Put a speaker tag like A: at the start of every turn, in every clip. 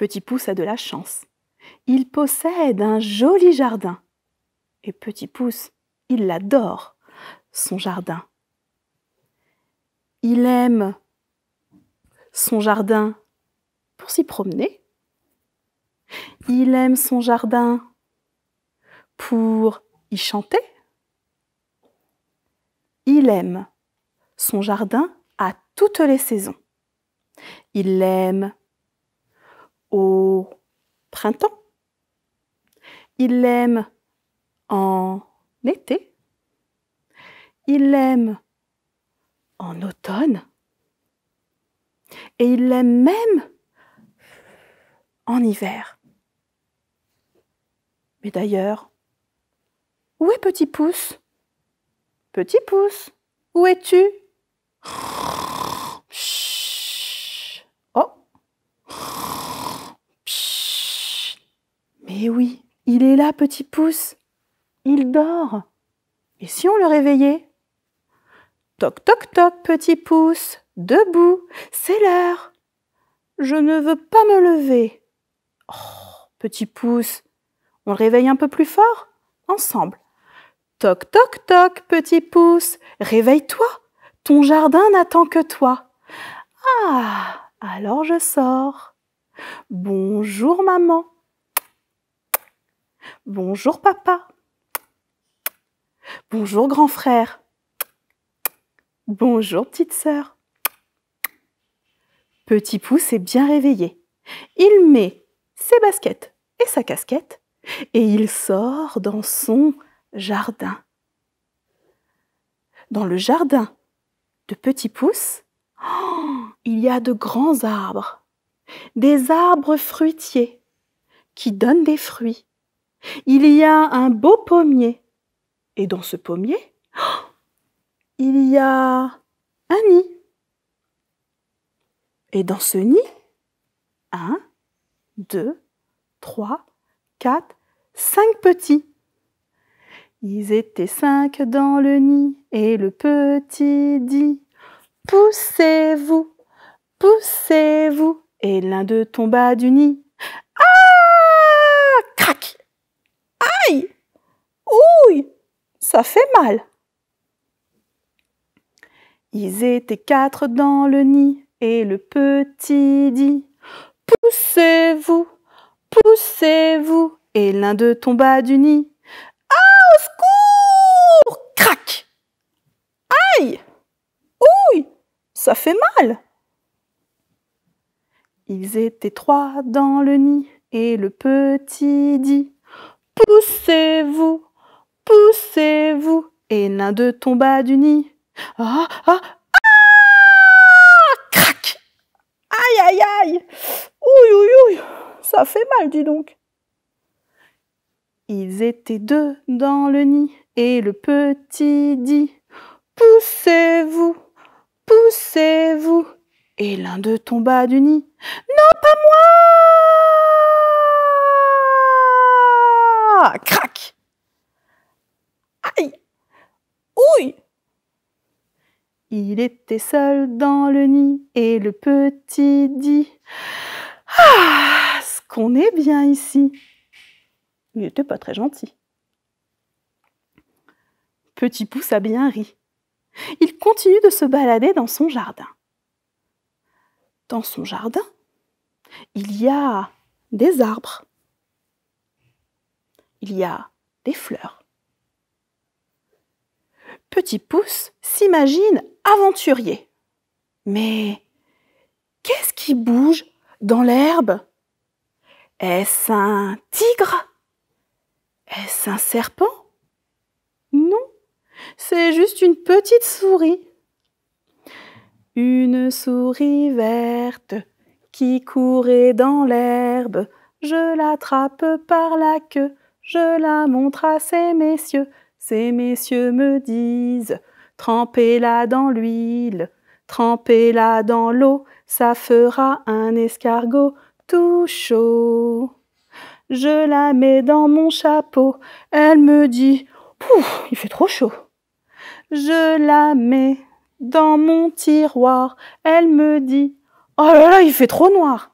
A: Petit Pouce a de la chance. Il possède un joli jardin. Et Petit Pouce, il l'adore, son jardin. Il aime son jardin pour s'y promener. Il aime son jardin pour y chanter. Il aime son jardin à toutes les saisons. Il aime au printemps. Il l'aime en été. Il l'aime en automne. Et il l'aime même en hiver. Mais d'ailleurs, où est Petit Pouce Petit Pouce, où es-tu petit pouce, il dort. Et si on le réveillait Toc, toc, toc, petit pouce, debout, c'est l'heure. Je ne veux pas me lever. Oh, petit pouce, on le réveille un peu plus fort Ensemble. Toc, toc, toc, petit pouce, réveille-toi. Ton jardin n'attend que toi. Ah, alors je sors. Bonjour maman. Bonjour papa. Bonjour grand frère. Bonjour petite sœur. Petit pouce est bien réveillé. Il met ses baskets et sa casquette et il sort dans son jardin. Dans le jardin de Petit Pouce, il y a de grands arbres, des arbres fruitiers qui donnent des fruits. Il y a un beau pommier. Et dans ce pommier, il y a un nid. Et dans ce nid, Un, deux, trois, quatre, cinq petits. Ils étaient cinq dans le nid et le petit dit Poussez-vous, poussez-vous. Et l'un d'eux tomba du nid Oui, Ça fait mal Ils étaient quatre dans le nid et le petit dit Poussez-vous, poussez-vous Et l'un d'eux tomba du nid. Ah, au secours Crac Aïe Ouh, Ça fait mal ils étaient trois dans le nid et le petit dit Poussez-vous, Poussez-vous Et l'un d'eux tomba du nid. Ah, ah, ah Crac Aïe, aïe, aïe Ouïe, ouïe, ouïe Ça fait mal, dis donc Ils étaient deux dans le nid, et le petit dit Poussez-vous Poussez-vous Et l'un d'eux tomba du nid. Non, pas moi Crac il était seul dans le nid et le petit dit Ah, ce qu'on est bien ici Il n'était pas très gentil. Petit Pouce a bien ri. Il continue de se balader dans son jardin. Dans son jardin, il y a des arbres. Il y a des fleurs petit pouce s'imagine aventurier. Mais qu'est-ce qui bouge dans l'herbe Est-ce un tigre Est-ce un serpent Non, c'est juste une petite souris. Une souris verte qui courait dans l'herbe. Je l'attrape par la queue, je la montre à ces messieurs. Ces messieurs me disent, trempez-la dans l'huile, trempez-la dans l'eau, ça fera un escargot tout chaud. Je la mets dans mon chapeau, elle me dit, pouf, il fait trop chaud. Je la mets dans mon tiroir, elle me dit, oh là là, il fait trop noir.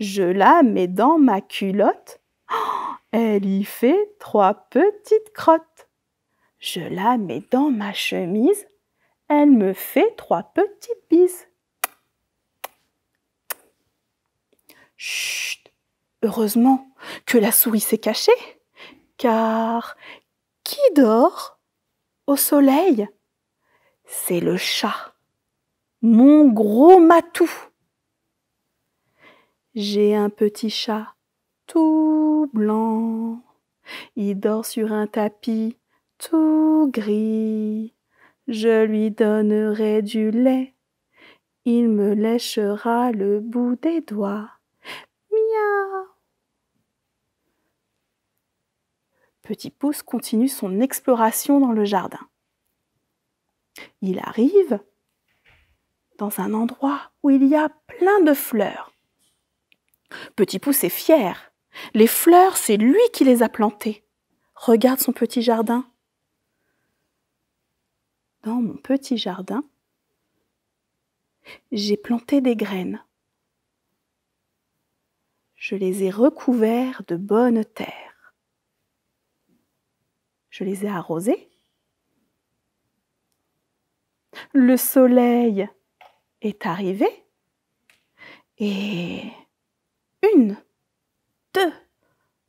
A: Je la mets dans ma culotte, oh, elle y fait trois petites crottes. Je la mets dans ma chemise. Elle me fait trois petites bises. Chut Heureusement que la souris s'est cachée, car qui dort au soleil C'est le chat, mon gros matou. J'ai un petit chat tout blanc. Il dort sur un tapis tout gris. Je lui donnerai du lait, il me lèchera le bout des doigts. Miaou. Petit Pouce continue son exploration dans le jardin. Il arrive dans un endroit où il y a plein de fleurs. Petit Pouce est fier. Les fleurs, c'est lui qui les a plantées. Regarde son petit jardin dans mon petit jardin, j'ai planté des graines. Je les ai recouverts de bonne terre. Je les ai arrosées. Le soleil est arrivé et une, deux,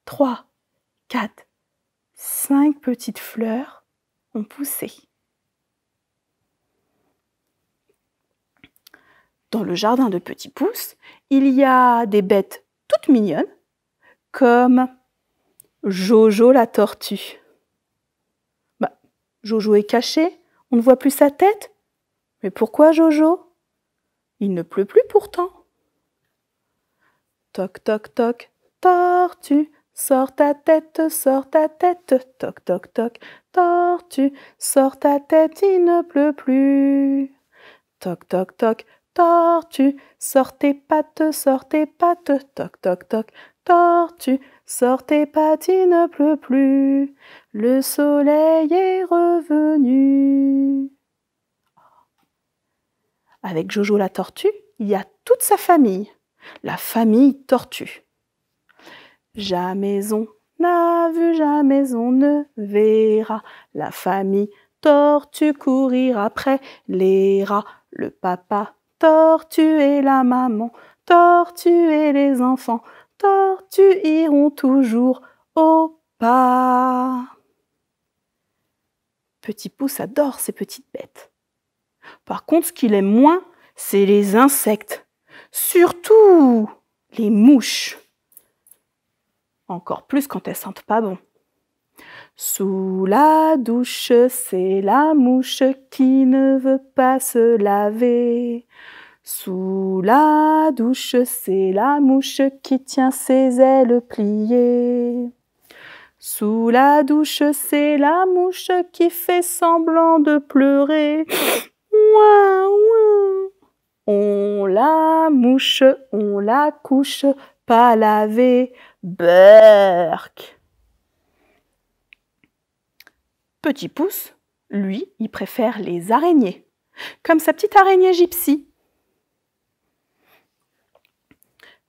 A: trois, quatre, cinq petites fleurs ont poussé. dans le jardin de Petit Pouce, il y a des bêtes toutes mignonnes, comme Jojo la tortue. Bah, Jojo est caché, on ne voit plus sa tête. Mais pourquoi Jojo Il ne pleut plus pourtant. Toc, toc, toc, tortue, sors ta tête, sors ta tête. Toc, toc, toc, tortue, sors ta tête, il ne pleut plus. Toc, toc, toc, tortue, sortez pattes, sortez pattes, toc toc toc, tortue, sortez pattes, il ne pleut plus, le soleil est revenu. Avec Jojo la tortue, il y a toute sa famille, la famille tortue. Jamais on n'a vu, jamais on ne verra la famille tortue courir après les rats, le papa et la maman, et les enfants, tortues iront toujours au pas. Petit Pouce adore ces petites bêtes. Par contre, ce qu'il aime moins, c'est les insectes, surtout les mouches. Encore plus quand elles sentent pas bon. Sous la douche, c'est la mouche qui ne veut pas se laver. Sous la douche, c'est la mouche qui tient ses ailes pliées. Sous la douche, c'est la mouche qui fait semblant de pleurer. On la mouche, on la couche, pas laver. burk. Petit pouce, lui, il préfère les araignées, comme sa petite araignée gypsy.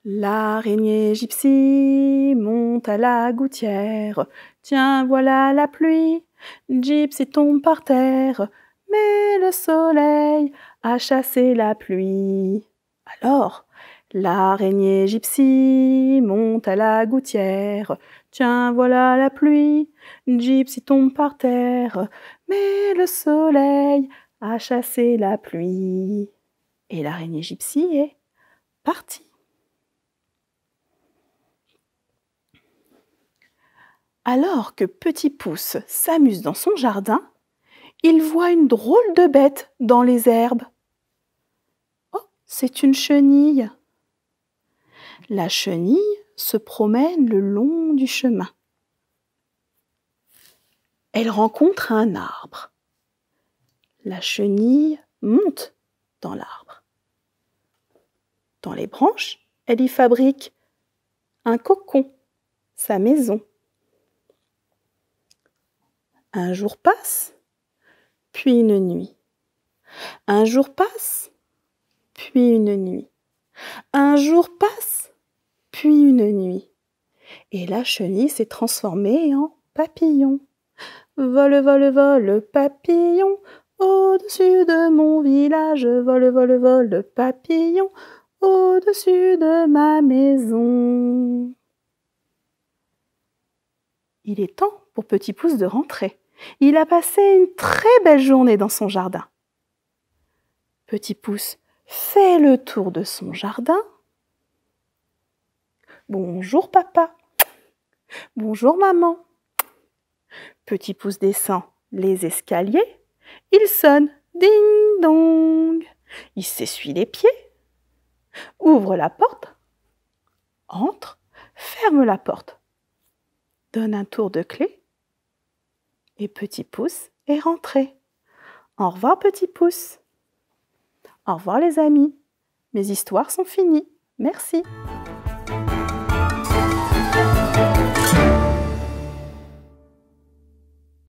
A: L'araignée gypsy monte à la gouttière. Tiens, voilà la pluie. Gypsy tombe par terre. Mais le soleil a chassé la pluie. Alors, L'araignée gypsy monte à la gouttière. Tiens, voilà la pluie. Gypsy tombe par terre. Mais le soleil a chassé la pluie. Et l'araignée gypsy est partie. Alors que Petit Pouce s'amuse dans son jardin, il voit une drôle de bête dans les herbes. Oh, c'est une chenille. La chenille se promène le long du chemin. Elle rencontre un arbre. La chenille monte dans l'arbre. Dans les branches, elle y fabrique un cocon, sa maison. Un jour passe, puis une nuit. Un jour passe, puis une nuit. Un jour passe, puis une nuit. Et la chenille s'est transformée en papillon. Vole, vole, vole, papillon, au-dessus de mon village, vole, vole, vole, papillon, au-dessus de ma maison. Il est temps pour Petit Pouce de rentrer. Il a passé une très belle journée dans son jardin. Petit Pouce fait le tour de son jardin Bonjour papa. Bonjour maman. Petit pouce descend les escaliers. Il sonne ding dong. Il s'essuie les pieds. Ouvre la porte. Entre. Ferme la porte. Donne un tour de clé. Et petit pouce est rentré. Au revoir petit pouce. Au revoir les amis. Mes histoires sont finies. Merci.